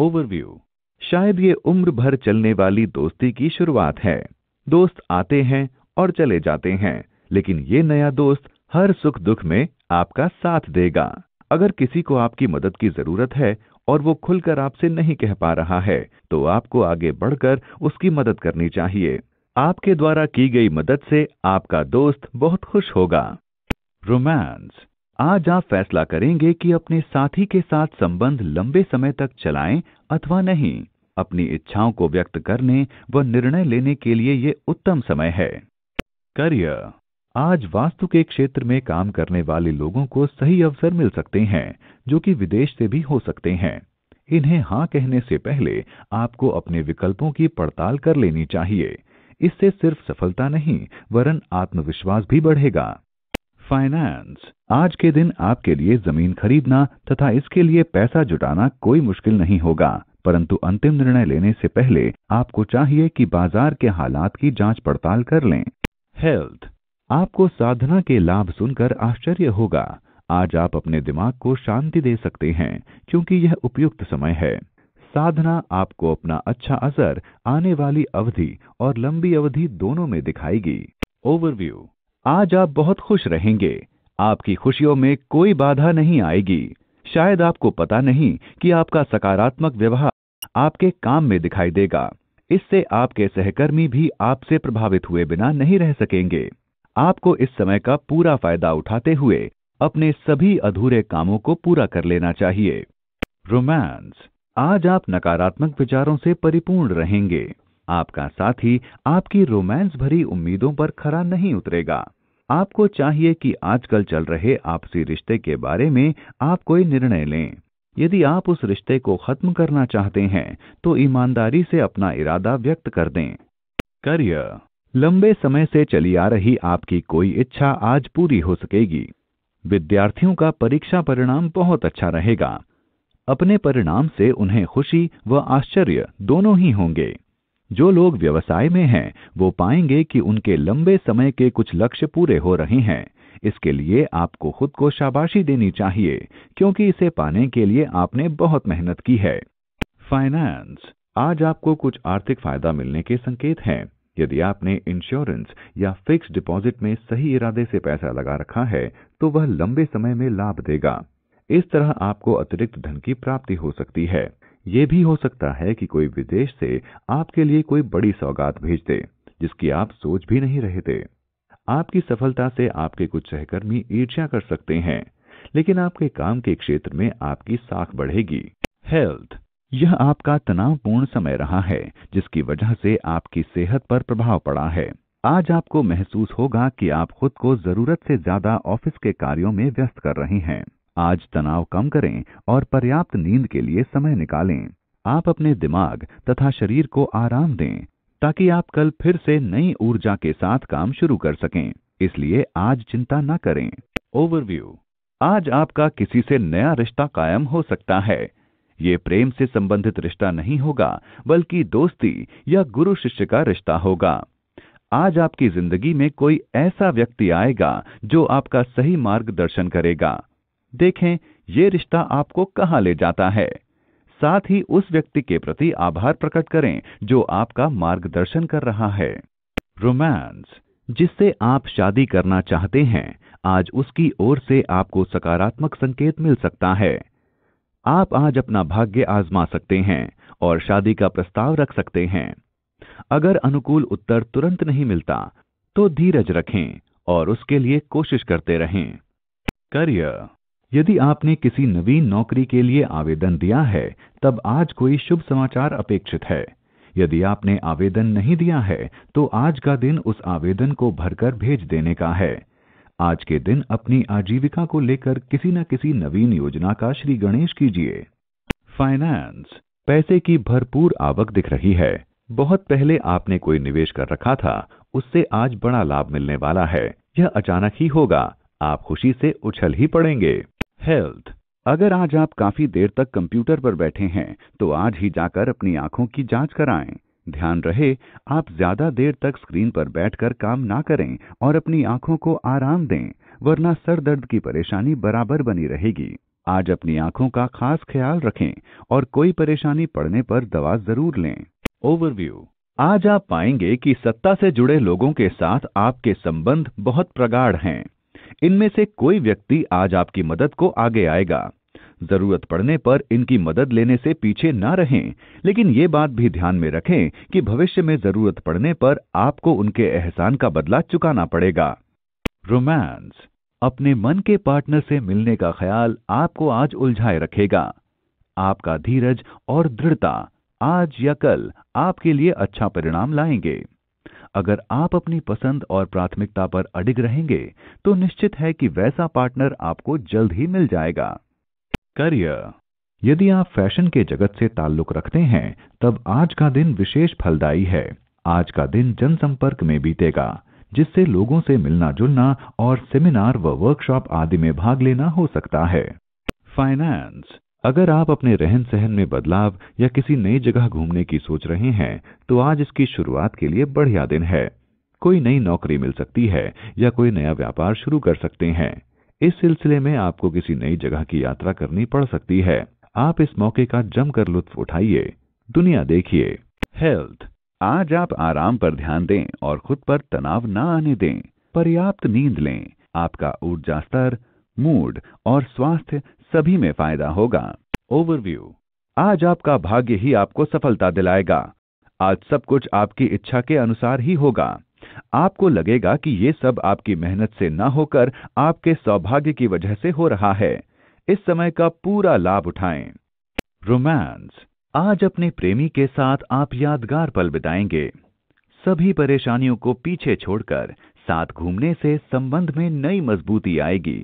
Overview शायद ये उम्र भर चलने वाली दोस्ती की शुरुआत है दोस्त आते हैं और चले जाते हैं लेकिन ये नया दोस्त हर सुख दुख में आपका साथ देगा अगर किसी को आपकी मदद की जरूरत है और वो खुलकर आपसे नहीं कह पा रहा है तो आपको आगे बढ़कर उसकी मदद करनी चाहिए आपके द्वारा की गई मदद से आपका दोस्त बहुत खुश होगा रोमांस आज आप फैसला करेंगे कि अपने साथी के साथ संबंध लंबे समय तक चलाएं अथवा नहीं अपनी इच्छाओं को व्यक्त करने व निर्णय लेने के लिए ये उत्तम समय है करियर आज वास्तु के क्षेत्र में काम करने वाले लोगों को सही अवसर मिल सकते हैं जो कि विदेश से भी हो सकते हैं इन्हें हाँ कहने से पहले आपको अपने विकल्पों की पड़ताल कर लेनी चाहिए इससे सिर्फ सफलता नहीं वरन आत्मविश्वास भी बढ़ेगा फाइनेंस आज के दिन आपके लिए जमीन खरीदना तथा इसके लिए पैसा जुटाना कोई मुश्किल नहीं होगा परंतु अंतिम निर्णय लेने से पहले आपको चाहिए कि बाजार के हालात की जांच पड़ताल कर लें हेल्थ आपको साधना के लाभ सुनकर आश्चर्य होगा आज आप अपने दिमाग को शांति दे सकते हैं क्योंकि यह उपयुक्त समय है साधना आपको अपना अच्छा असर आने वाली अवधि और लंबी अवधि दोनों में दिखाएगी ओवरव्यू आज आप बहुत खुश रहेंगे आपकी खुशियों में कोई बाधा नहीं आएगी शायद आपको पता नहीं कि आपका सकारात्मक व्यवहार आपके काम में दिखाई देगा इससे आपके सहकर्मी भी आपसे प्रभावित हुए बिना नहीं रह सकेंगे आपको इस समय का पूरा फायदा उठाते हुए अपने सभी अधूरे कामों को पूरा कर लेना चाहिए रोमांस आज आप नकारात्मक विचारों से परिपूर्ण रहेंगे आपका साथी आपकी रोमांस भरी उम्मीदों पर खरा नहीं उतरेगा आपको चाहिए कि आजकल चल रहे आपसी रिश्ते के बारे में आप कोई निर्णय लें यदि आप उस रिश्ते को खत्म करना चाहते हैं तो ईमानदारी से अपना इरादा व्यक्त कर दें करियर लंबे समय से चली आ रही आपकी कोई इच्छा आज पूरी हो सकेगी विद्यार्थियों का परीक्षा परिणाम बहुत अच्छा रहेगा अपने परिणाम से उन्हें खुशी व आश्चर्य दोनों ही होंगे जो लोग व्यवसाय में हैं वो पाएंगे कि उनके लंबे समय के कुछ लक्ष्य पूरे हो रहे हैं इसके लिए आपको खुद को शाबाशी देनी चाहिए क्योंकि इसे पाने के लिए आपने बहुत मेहनत की है फाइनेंस आज आपको कुछ आर्थिक फायदा मिलने के संकेत हैं यदि आपने इंश्योरेंस या फिक्स डिपॉजिट में सही इरादे से पैसा लगा रखा है तो वह लंबे समय में लाभ देगा इस तरह आपको अतिरिक्त धन की प्राप्ति हो सकती है ये भी हो सकता है कि कोई विदेश से आपके लिए कोई बड़ी सौगात भेज दे जिसकी आप सोच भी नहीं रहे थे आपकी सफलता से आपके कुछ सहकर्मी ईर्ष्या कर सकते हैं लेकिन आपके काम के क्षेत्र में आपकी साख बढ़ेगी हेल्थ यह आपका तनावपूर्ण समय रहा है जिसकी वजह से आपकी सेहत पर प्रभाव पड़ा है आज आपको महसूस होगा कि आप खुद को जरूरत से ज्यादा ऑफिस के कार्यों में व्यस्त कर रहे हैं आज तनाव कम करें और पर्याप्त नींद के लिए समय निकालें आप अपने दिमाग तथा शरीर को आराम दें ताकि आप कल फिर से नई ऊर्जा के साथ काम शुरू कर सकें इसलिए आज चिंता न करें ओवरव्यू आज आपका किसी से नया रिश्ता कायम हो सकता है ये प्रेम से संबंधित रिश्ता नहीं होगा बल्कि दोस्ती या गुरु शिष्य का रिश्ता होगा आज आपकी जिंदगी में कोई ऐसा व्यक्ति आएगा जो आपका सही मार्गदर्शन करेगा देखें ये रिश्ता आपको कहा ले जाता है साथ ही उस व्यक्ति के प्रति आभार प्रकट करें जो आपका मार्गदर्शन कर रहा है रोमांस जिससे आप शादी करना चाहते हैं आज उसकी ओर से आपको सकारात्मक संकेत मिल सकता है आप आज अपना भाग्य आजमा सकते हैं और शादी का प्रस्ताव रख सकते हैं अगर अनुकूल उत्तर तुरंत नहीं मिलता तो धीरज रखें और उसके लिए कोशिश करते रहें करियर यदि आपने किसी नवीन नौकरी के लिए आवेदन दिया है तब आज कोई शुभ समाचार अपेक्षित है यदि आपने आवेदन नहीं दिया है तो आज का दिन उस आवेदन को भरकर भेज देने का है आज के दिन अपनी आजीविका को लेकर किसी न किसी नवीन योजना का श्री गणेश कीजिए फाइनेंस पैसे की भरपूर आवक दिख रही है बहुत पहले आपने कोई निवेश कर रखा था उससे आज बड़ा लाभ मिलने वाला है यह अचानक ही होगा आप खुशी से उछल ही पड़ेंगे हेल्थ अगर आज आप काफी देर तक कंप्यूटर पर बैठे हैं तो आज ही जाकर अपनी आंखों की जांच कराएं ध्यान रहे आप ज्यादा देर तक स्क्रीन पर बैठकर काम ना करें और अपनी आंखों को आराम दें वरना सर दर्द की परेशानी बराबर बनी रहेगी आज अपनी आंखों का खास ख्याल रखें और कोई परेशानी पड़ने पर दवा जरूर लें ओवरव्यू आज आप पाएंगे कि सत्ता से जुड़े लोगों के साथ आपके संबंध बहुत प्रगाढ़ हैं इनमें से कोई व्यक्ति आज आपकी मदद को आगे आएगा जरूरत पड़ने पर इनकी मदद लेने से पीछे ना रहें लेकिन ये बात भी ध्यान में रखें कि भविष्य में जरूरत पड़ने पर आपको उनके एहसान का बदला चुकाना पड़ेगा रोमांस अपने मन के पार्टनर से मिलने का ख्याल आपको आज उलझाए रखेगा आपका धीरज और दृढ़ता आज या कल आपके लिए अच्छा परिणाम लाएंगे अगर आप अपनी पसंद और प्राथमिकता पर अडिग रहेंगे तो निश्चित है कि वैसा पार्टनर आपको जल्द ही मिल जाएगा करियर यदि आप फैशन के जगत से ताल्लुक रखते हैं तब आज का दिन विशेष फलदायी है आज का दिन जनसंपर्क में बीतेगा जिससे लोगों से मिलना जुलना और सेमिनार व वर्कशॉप आदि में भाग लेना हो सकता है फाइनेंस अगर आप अपने रहन सहन में बदलाव या किसी नई जगह घूमने की सोच रहे हैं तो आज इसकी शुरुआत के लिए बढ़िया दिन है कोई नई नौकरी मिल सकती है या कोई नया व्यापार शुरू कर सकते हैं इस सिलसिले में आपको किसी नई जगह की यात्रा करनी पड़ सकती है आप इस मौके का जमकर लुत्फ उठाइए दुनिया देखिए हेल्थ आज आप आराम पर ध्यान दें और खुद पर तनाव ना आने दें पर्याप्त नींद लें आपका ऊर्जा स्तर मूड और स्वास्थ्य सभी में फायदा होगा ओवरव्यू आज आपका भाग्य ही आपको सफलता दिलाएगा आज सब कुछ आपकी इच्छा के अनुसार ही होगा आपको लगेगा कि ये सब आपकी मेहनत से ना होकर आपके सौभाग्य की वजह से हो रहा है इस समय का पूरा लाभ उठाएं रोमांस आज अपने प्रेमी के साथ आप यादगार पल बिताएंगे सभी परेशानियों को पीछे छोड़कर साथ घूमने से संबंध में नई मजबूती आएगी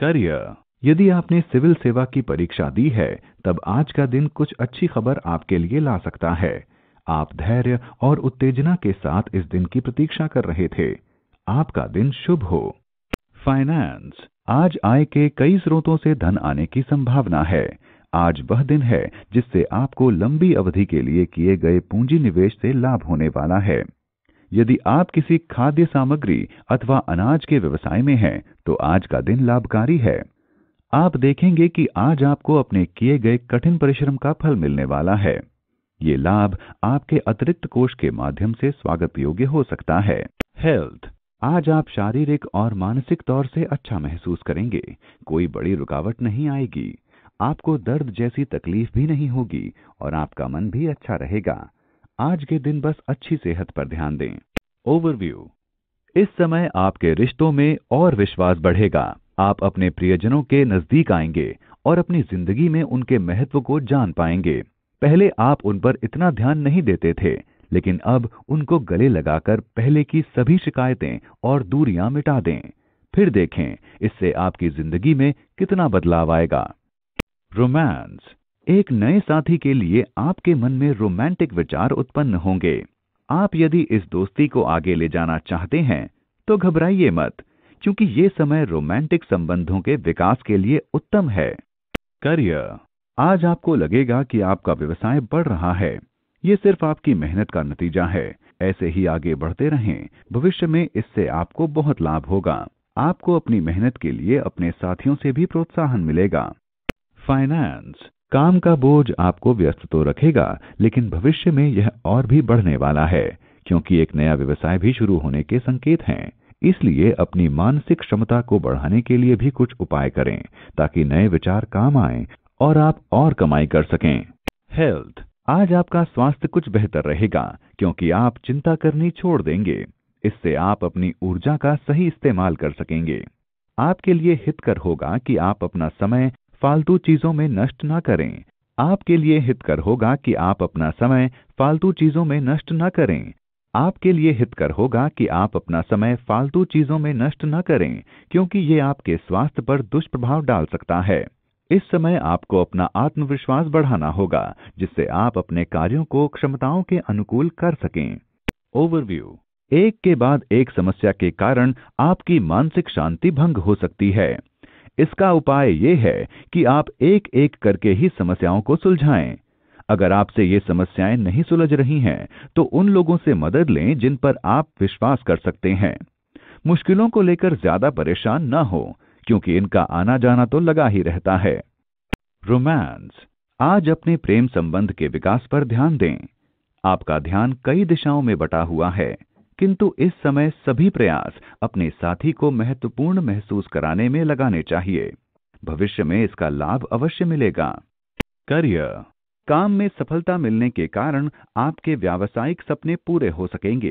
करियर यदि आपने सिविल सेवा की परीक्षा दी है तब आज का दिन कुछ अच्छी खबर आपके लिए ला सकता है आप धैर्य और उत्तेजना के साथ इस दिन की प्रतीक्षा कर रहे थे आपका दिन शुभ हो फाइनेंस आज आय के कई स्रोतों से धन आने की संभावना है आज वह दिन है जिससे आपको लंबी अवधि के लिए किए गए पूंजी निवेश से लाभ होने वाला है यदि आप किसी खाद्य सामग्री अथवा अनाज के व्यवसाय में हैं तो आज का दिन लाभकारी है आप देखेंगे कि आज आपको अपने किए गए कठिन परिश्रम का फल मिलने वाला है ये लाभ आपके अतिरिक्त कोष के माध्यम से स्वागत योग्य हो सकता है हेल्थ आज आप शारीरिक और मानसिक तौर से अच्छा महसूस करेंगे कोई बड़ी रुकावट नहीं आएगी आपको दर्द जैसी तकलीफ भी नहीं होगी और आपका मन भी अच्छा रहेगा आज के दिन बस अच्छी सेहत पर ध्यान दें ओवरव्यू इस समय आपके रिश्तों में और विश्वास बढ़ेगा आप अपने प्रियजनों के नजदीक आएंगे और अपनी जिंदगी में उनके महत्व को जान पाएंगे पहले आप उन पर इतना ध्यान नहीं देते थे लेकिन अब उनको गले लगाकर पहले की सभी शिकायतें और दूरियां मिटा दें फिर देखें इससे आपकी जिंदगी में कितना बदलाव आएगा रोमांस एक नए साथी के लिए आपके मन में रोमांटिक विचार उत्पन्न होंगे आप यदि इस दोस्ती को आगे ले जाना चाहते हैं तो घबराइए मत क्योंकि ये समय रोमांटिक संबंधों के विकास के लिए उत्तम है करियर आज आपको लगेगा कि आपका व्यवसाय बढ़ रहा है ये सिर्फ आपकी मेहनत का नतीजा है ऐसे ही आगे बढ़ते रहें भविष्य में इससे आपको बहुत लाभ होगा आपको अपनी मेहनत के लिए अपने साथियों से भी प्रोत्साहन मिलेगा फाइनेंस काम का बोझ आपको व्यस्त तो रखेगा लेकिन भविष्य में यह और भी बढ़ने वाला है क्योंकि एक नया व्यवसाय भी शुरू होने के संकेत हैं इसलिए अपनी मानसिक क्षमता को बढ़ाने के लिए भी कुछ उपाय करें ताकि नए विचार काम आए और आप और कमाई कर सकें हेल्थ आज आपका स्वास्थ्य कुछ बेहतर रहेगा क्योंकि आप चिंता करनी छोड़ देंगे इससे आप अपनी ऊर्जा का सही इस्तेमाल कर सकेंगे आपके लिए हितकर होगा कि आप अपना समय फालतू चीजों में नष्ट ना करें आपके लिए हितकर होगा कि आप अपना समय फालतू चीजों में नष्ट ना करें आपके लिए हितकर होगा कि आप अपना समय फालतू चीजों में नष्ट न करें क्योंकि ये आपके स्वास्थ्य पर दुष्प्रभाव डाल सकता है इस समय आपको अपना आत्मविश्वास बढ़ाना होगा जिससे आप अपने कार्यों को क्षमताओं के अनुकूल कर सकें ओवरव्यू एक के बाद एक समस्या के कारण आपकी मानसिक शांति भंग हो सकती है इसका उपाय ये है कि आप एक एक करके ही समस्याओं को सुलझाएं अगर आपसे ये समस्याएं नहीं सुलझ रही हैं तो उन लोगों से मदद लें जिन पर आप विश्वास कर सकते हैं मुश्किलों को लेकर ज्यादा परेशान न हो क्योंकि इनका आना जाना तो लगा ही रहता है रोमांस आज अपने प्रेम संबंध के विकास पर ध्यान दें आपका ध्यान कई दिशाओं में बटा हुआ है किंतु इस समय सभी प्रयास अपने साथी को महत्वपूर्ण महसूस कराने में लगाने चाहिए भविष्य में इसका लाभ अवश्य मिलेगा करियर काम में सफलता मिलने के कारण आपके व्यावसायिक सपने पूरे हो सकेंगे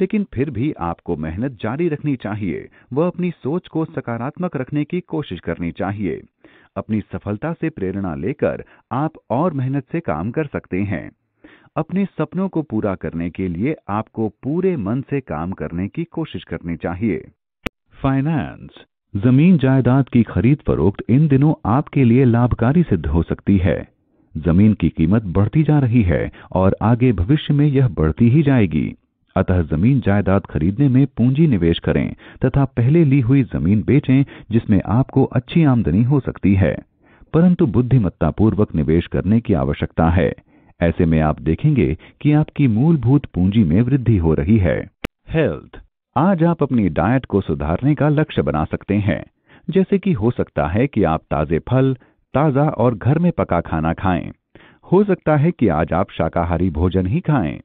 लेकिन फिर भी आपको मेहनत जारी रखनी चाहिए व अपनी सोच को सकारात्मक रखने की कोशिश करनी चाहिए अपनी सफलता से प्रेरणा लेकर आप और मेहनत से काम कर सकते हैं अपने सपनों को पूरा करने के लिए आपको पूरे मन से काम करने की कोशिश करनी चाहिए फाइनेंस जमीन जायदाद की खरीद फरोख्त इन दिनों आपके लिए लाभकारी सिद्ध हो सकती है जमीन की कीमत बढ़ती जा रही है और आगे भविष्य में यह बढ़ती ही जाएगी अतः जमीन जायदाद खरीदने में पूंजी निवेश करें तथा पहले ली हुई जमीन बेचें जिसमें आपको अच्छी आमदनी हो सकती है परंतु बुद्धिमत्ता पूर्वक निवेश करने की आवश्यकता है ऐसे में आप देखेंगे कि आपकी मूलभूत पूंजी में वृद्धि हो रही है हेल्थ आज आप अपनी डाइट को सुधारने का लक्ष्य बना सकते हैं जैसे कि हो सकता है कि आप ताजे फल ताज़ा और घर में पका खाना खाएं। हो सकता है कि आज आप शाकाहारी भोजन ही खाएं।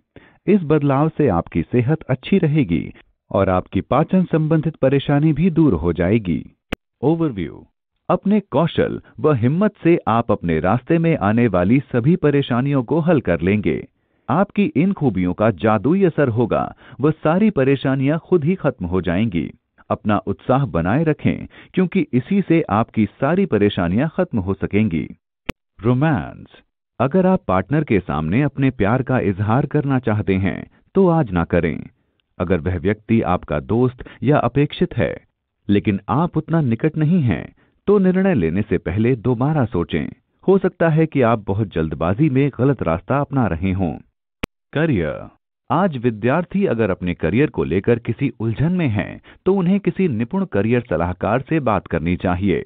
इस बदलाव से आपकी सेहत अच्छी रहेगी और आपकी पाचन संबंधित परेशानी भी दूर हो जाएगी ओवरव्यू अपने कौशल व हिम्मत से आप अपने रास्ते में आने वाली सभी परेशानियों को हल कर लेंगे आपकी इन खूबियों का जादुई असर होगा व सारी परेशानियां खुद ही खत्म हो जाएंगी अपना उत्साह बनाए रखें क्योंकि इसी से आपकी सारी परेशानियां खत्म हो सकेंगी रोमांस अगर आप पार्टनर के सामने अपने प्यार का इजहार करना चाहते हैं तो आज ना करें अगर वह व्यक्ति आपका दोस्त या अपेक्षित है लेकिन आप उतना निकट नहीं हैं तो निर्णय लेने से पहले दोबारा सोचें हो सकता है कि आप बहुत जल्दबाजी में गलत रास्ता अपना रहे हों करियर आज विद्यार्थी अगर अपने करियर को लेकर किसी उलझन में हैं, तो उन्हें किसी निपुण करियर सलाहकार से बात करनी चाहिए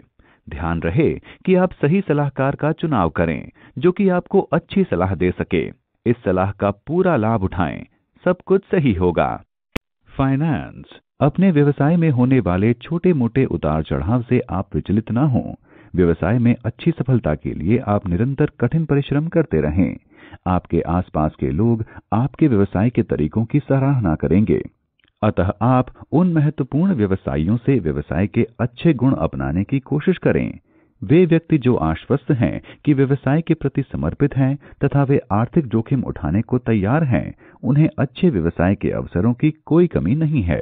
ध्यान रहे कि आप सही सलाहकार का चुनाव करें जो कि आपको अच्छी सलाह दे सके इस सलाह का पूरा लाभ उठाएं सब कुछ सही होगा फाइनेंस अपने व्यवसाय में होने वाले छोटे मोटे उतार चढ़ाव से आप विचलित ना हों व्यवसाय में अच्छी सफलता के लिए आप निरंतर कठिन परिश्रम करते रहें आपके आसपास के लोग आपके व्यवसाय के तरीकों की सराहना करेंगे अतः आप उन महत्वपूर्ण व्यवसायियों से व्यवसाय के अच्छे गुण अपनाने की कोशिश करें वे व्यक्ति जो आश्वस्त हैं कि व्यवसाय के प्रति समर्पित हैं तथा वे आर्थिक जोखिम उठाने को तैयार हैं उन्हें अच्छे व्यवसाय के अवसरों की कोई कमी नहीं है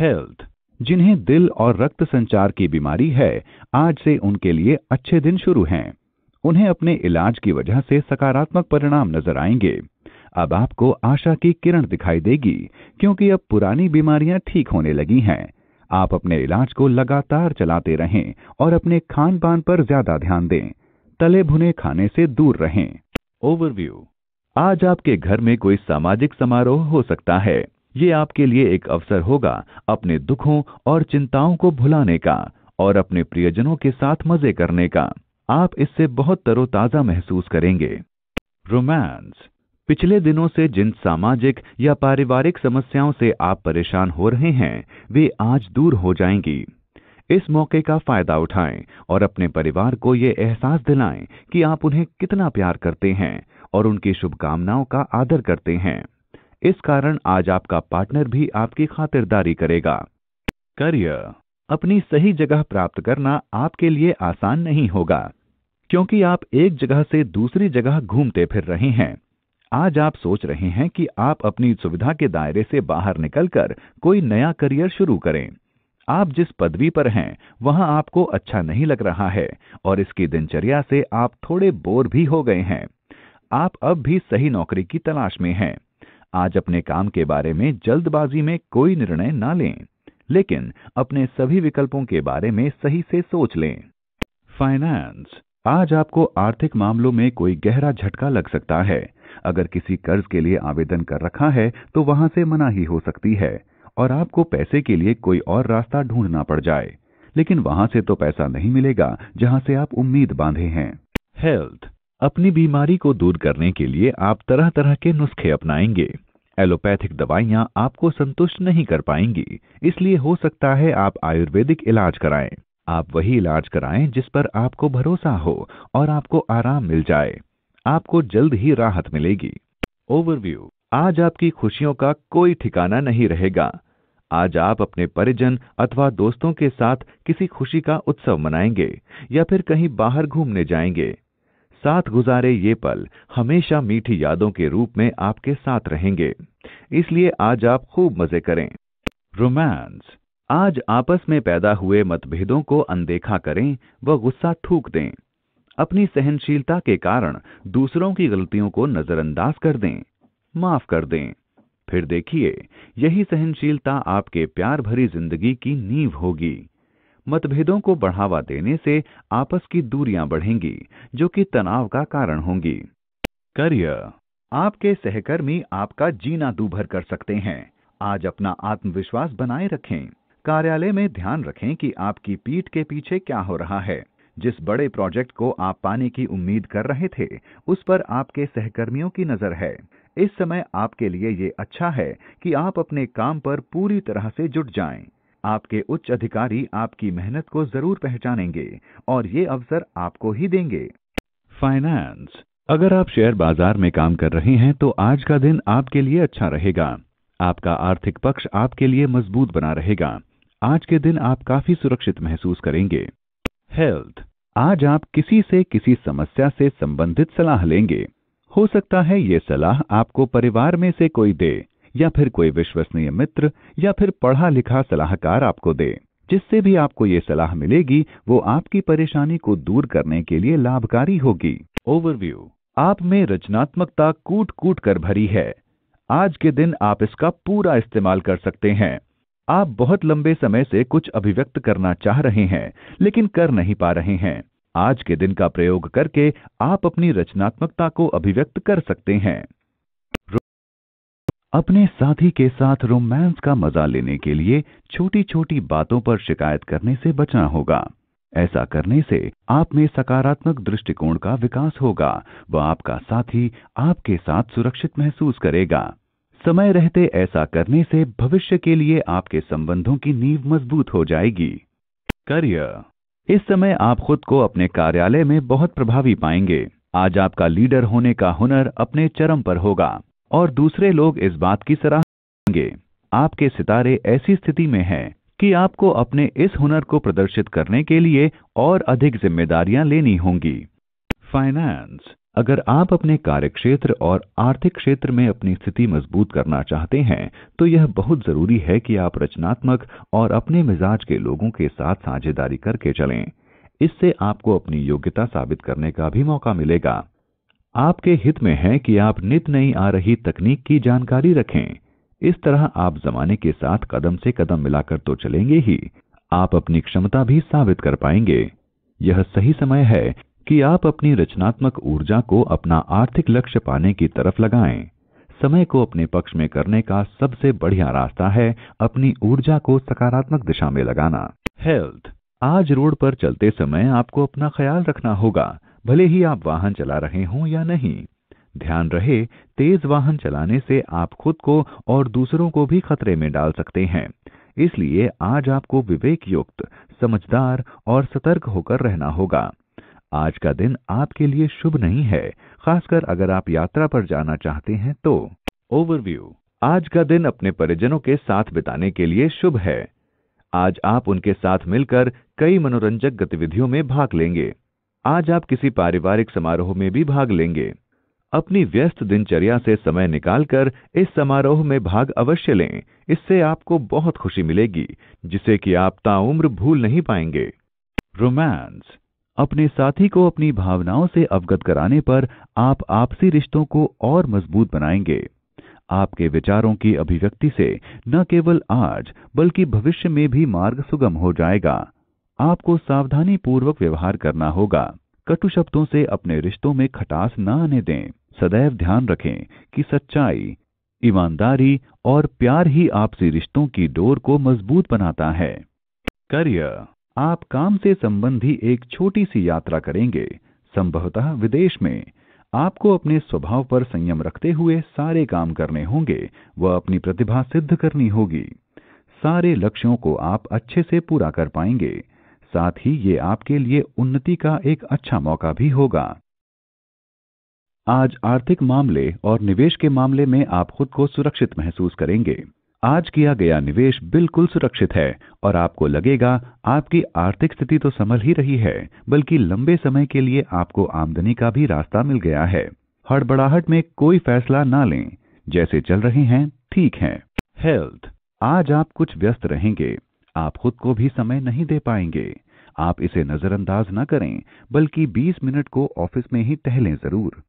हेल्थ जिन्हें दिल और रक्त संचार की बीमारी है आज से उनके लिए अच्छे दिन शुरू हैं उन्हें अपने इलाज की वजह से सकारात्मक परिणाम नजर आएंगे अब आपको आशा की किरण दिखाई देगी क्योंकि अब पुरानी बीमारियां ठीक होने लगी हैं आप अपने इलाज को लगातार चलाते रहें और अपने खान पान पर ज्यादा ध्यान दें तले भुने खाने से दूर रहें ओवरव्यू आज आपके घर में कोई सामाजिक समारोह हो सकता है ये आपके लिए एक अवसर होगा अपने दुखों और चिंताओं को भुलाने का और अपने प्रियजनों के साथ मजे करने का आप इससे बहुत तरोताज़ा महसूस करेंगे रोमांस पिछले दिनों से जिन सामाजिक या पारिवारिक समस्याओं से आप परेशान हो रहे हैं वे आज दूर हो जाएंगी इस मौके का फायदा उठाएं और अपने परिवार को ये एहसास दिलाएं कि आप उन्हें कितना प्यार करते हैं और उनकी शुभकामनाओं का आदर करते हैं इस कारण आज आपका पार्टनर भी आपकी खातिरदारी करेगा करियर अपनी सही जगह प्राप्त करना आपके लिए आसान नहीं होगा क्योंकि आप एक जगह से दूसरी जगह घूमते फिर रहे हैं आज आप सोच रहे हैं कि आप अपनी सुविधा के दायरे से बाहर निकलकर कोई नया करियर शुरू करें आप जिस पदवी पर हैं वहां आपको अच्छा नहीं लग रहा है और इसकी दिनचर्या से आप थोड़े बोर भी हो गए हैं आप अब भी सही नौकरी की तलाश में हैं आज अपने काम के बारे में जल्दबाजी में कोई निर्णय ना लें लेकिन अपने सभी विकल्पों के बारे में सही से सोच लें फाइनेंस आज आपको आर्थिक मामलों में कोई गहरा झटका लग सकता है अगर किसी कर्ज के लिए आवेदन कर रखा है तो वहां से मनाही हो सकती है और आपको पैसे के लिए कोई और रास्ता ढूंढना पड़ जाए लेकिन वहां से तो पैसा नहीं मिलेगा जहां से आप उम्मीद बांधे हैं हेल्थ अपनी बीमारी को दूर करने के लिए आप तरह तरह के नुस्खे अपनाएंगे एलोपैथिक दवाइयाँ आपको संतुष्ट नहीं कर पाएंगी इसलिए हो सकता है आप आयुर्वेदिक इलाज कराएं आप वही इलाज कराएं जिस पर आपको भरोसा हो और आपको आराम मिल जाए आपको जल्द ही राहत मिलेगी ओवरव्यू आज आपकी खुशियों का कोई ठिकाना नहीं रहेगा आज आप अपने परिजन अथवा दोस्तों के साथ किसी खुशी का उत्सव मनाएंगे या फिर कहीं बाहर घूमने जाएंगे साथ गुजारे ये पल हमेशा मीठी यादों के रूप में आपके साथ रहेंगे इसलिए आज आप खूब मजे करें रोमांस आज आपस में पैदा हुए मतभेदों को अनदेखा करें व गुस्सा थूक दें अपनी सहनशीलता के कारण दूसरों की गलतियों को नजरअंदाज कर दें माफ कर दें फिर देखिए यही सहनशीलता आपके प्यार भरी जिंदगी की नींव होगी मतभेदों को बढ़ावा देने से आपस की दूरियां बढ़ेंगी जो कि तनाव का कारण होंगी करियर आपके सहकर्मी आपका जीना दूभर कर सकते हैं आज अपना आत्मविश्वास बनाए रखें कार्यालय में ध्यान रखें कि आपकी पीठ के पीछे क्या हो रहा है जिस बड़े प्रोजेक्ट को आप पाने की उम्मीद कर रहे थे उस पर आपके सहकर्मियों की नजर है इस समय आपके लिए ये अच्छा है कि आप अपने काम पर पूरी तरह से जुट जाएं। आपके उच्च अधिकारी आपकी मेहनत को जरूर पहचानेंगे और ये अवसर आपको ही देंगे फाइनेंस अगर आप शेयर बाजार में काम कर रहे हैं तो आज का दिन आपके लिए अच्छा रहेगा आपका आर्थिक पक्ष आपके लिए मजबूत बना रहेगा आज के दिन आप काफी सुरक्षित महसूस करेंगे हेल्थ आज आप किसी से किसी समस्या से संबंधित सलाह लेंगे हो सकता है ये सलाह आपको परिवार में से कोई दे या फिर कोई विश्वसनीय मित्र या फिर पढ़ा लिखा सलाहकार आपको दे जिससे भी आपको ये सलाह मिलेगी वो आपकी परेशानी को दूर करने के लिए लाभकारी होगी ओवरव्यू आप में रचनात्मकता कूट कूट कर भरी है आज के दिन आप इसका पूरा इस्तेमाल कर सकते हैं आप बहुत लंबे समय से कुछ अभिव्यक्त करना चाह रहे हैं लेकिन कर नहीं पा रहे हैं आज के दिन का प्रयोग करके आप अपनी रचनात्मकता को अभिव्यक्त कर सकते हैं अपने साथी के साथ रोमांस का मजा लेने के लिए छोटी छोटी बातों पर शिकायत करने से बचना होगा ऐसा करने से आप में सकारात्मक दृष्टिकोण का विकास होगा व आपका साथी आपके साथ सुरक्षित महसूस करेगा समय रहते ऐसा करने से भविष्य के लिए आपके संबंधों की नींव मजबूत हो जाएगी करियर इस समय आप खुद को अपने कार्यालय में बहुत प्रभावी पाएंगे आज आपका लीडर होने का हुनर अपने चरम पर होगा और दूसरे लोग इस बात की सराहना करेंगे आपके सितारे ऐसी स्थिति में हैं कि आपको अपने इस हुनर को प्रदर्शित करने के लिए और अधिक जिम्मेदारियां लेनी होंगी फाइनेंस अगर आप अपने कार्यक्षेत्र और आर्थिक क्षेत्र में अपनी स्थिति मजबूत करना चाहते हैं तो यह बहुत जरूरी है कि आप रचनात्मक और अपने मिजाज के लोगों के साथ साझेदारी करके चलें इससे आपको अपनी योग्यता साबित करने का भी मौका मिलेगा आपके हित में है कि आप नित नई आ रही तकनीक की जानकारी रखें इस तरह आप जमाने के साथ कदम से कदम मिलाकर तो चलेंगे ही आप अपनी क्षमता भी साबित कर पाएंगे यह सही समय है कि आप अपनी रचनात्मक ऊर्जा को अपना आर्थिक लक्ष्य पाने की तरफ लगाएं समय को अपने पक्ष में करने का सबसे बढ़िया रास्ता है अपनी ऊर्जा को सकारात्मक दिशा में लगाना हेल्थ आज रोड पर चलते समय आपको अपना ख्याल रखना होगा भले ही आप वाहन चला रहे हों या नहीं ध्यान रहे तेज वाहन चलाने से आप खुद को और दूसरों को भी खतरे में डाल सकते हैं इसलिए आज आपको विवेक युक्त समझदार और सतर्क होकर रहना होगा आज का दिन आपके लिए शुभ नहीं है खासकर अगर आप यात्रा पर जाना चाहते हैं तो ओवरव्यू आज का दिन अपने परिजनों के साथ बिताने के लिए शुभ है आज आप उनके साथ मिलकर कई मनोरंजक गतिविधियों में भाग लेंगे आज आप किसी पारिवारिक समारोह में भी भाग लेंगे अपनी व्यस्त दिनचर्या से समय निकालकर इस समारोह में भाग अवश्य लें इससे आपको बहुत खुशी मिलेगी जिसे कि आप ताउम्र भूल नहीं पाएंगे रोमांस अपने साथी को अपनी भावनाओं से अवगत कराने पर आप आपसी रिश्तों को और मजबूत बनाएंगे आपके विचारों की अभिव्यक्ति से न केवल आज बल्कि भविष्य में भी मार्ग सुगम हो जाएगा आपको सावधानी पूर्वक व्यवहार करना होगा कटु शब्दों से अपने रिश्तों में खटास न आने दें सदैव ध्यान रखें कि सच्चाई ईमानदारी और प्यार ही आपसी रिश्तों की डोर को मजबूत बनाता है करियर आप काम से संबंधी एक छोटी सी यात्रा करेंगे संभवतः विदेश में आपको अपने स्वभाव पर संयम रखते हुए सारे काम करने होंगे व अपनी प्रतिभा सिद्ध करनी होगी सारे लक्ष्यों को आप अच्छे से पूरा कर पाएंगे साथ ही ये आपके लिए उन्नति का एक अच्छा मौका भी होगा आज आर्थिक मामले और निवेश के मामले में आप खुद को सुरक्षित महसूस करेंगे आज किया गया निवेश बिल्कुल सुरक्षित है और आपको लगेगा आपकी आर्थिक स्थिति तो संभल ही रही है बल्कि लंबे समय के लिए आपको आमदनी का भी रास्ता मिल गया है हड़बड़ाहट में कोई फैसला ना लें जैसे चल रहे हैं ठीक है हेल्थ आज आप कुछ व्यस्त रहेंगे आप खुद को भी समय नहीं दे पाएंगे आप इसे नजरअंदाज ना करें बल्कि 20 मिनट को ऑफिस में ही टहलें जरूर